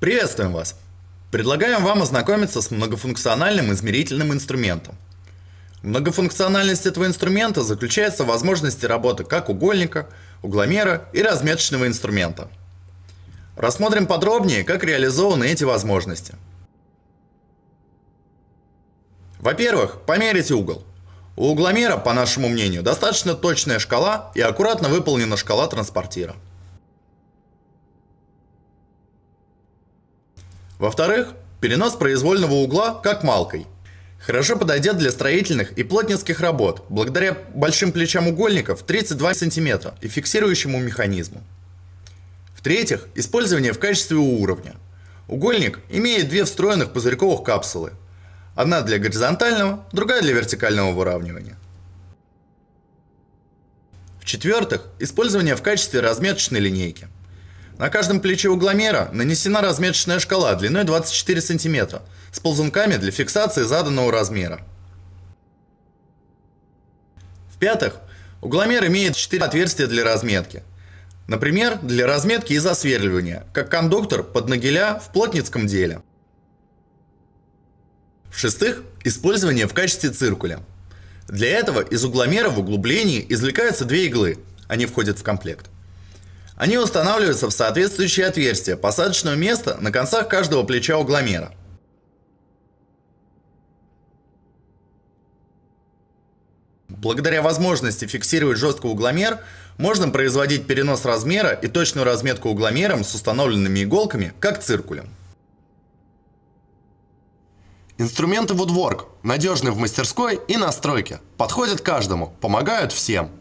Приветствуем вас! Предлагаем вам ознакомиться с многофункциональным измерительным инструментом. Многофункциональность этого инструмента заключается в возможности работы как угольника, угломера и разметочного инструмента. Рассмотрим подробнее, как реализованы эти возможности. Во-первых, померите угол. У угломера, по нашему мнению, достаточно точная шкала и аккуратно выполнена шкала транспортира. Во-вторых, перенос произвольного угла как малкой. Хорошо подойдет для строительных и плотницких работ, благодаря большим плечам угольников 32 см и фиксирующему механизму. В-третьих, использование в качестве уровня. Угольник имеет две встроенных пузырьковых капсулы. Одна для горизонтального, другая для вертикального выравнивания. В-четвертых, использование в качестве разметочной линейки – на каждом плече угломера нанесена разметочная шкала длиной 24 см с ползунками для фиксации заданного размера. В-пятых, угломер имеет 4 отверстия для разметки. Например, для разметки и засверливания, как кондуктор под нагеля в плотницком деле. В-шестых, использование в качестве циркуля. Для этого из угломера в углублении извлекаются две иглы, они входят в комплект. Они устанавливаются в соответствующие отверстия посадочного места на концах каждого плеча угломера. Благодаря возможности фиксировать жестко угломер, можно производить перенос размера и точную разметку угломером с установленными иголками, как циркулем. Инструменты Woodwork надежны в мастерской и на стройке, подходят каждому, помогают всем.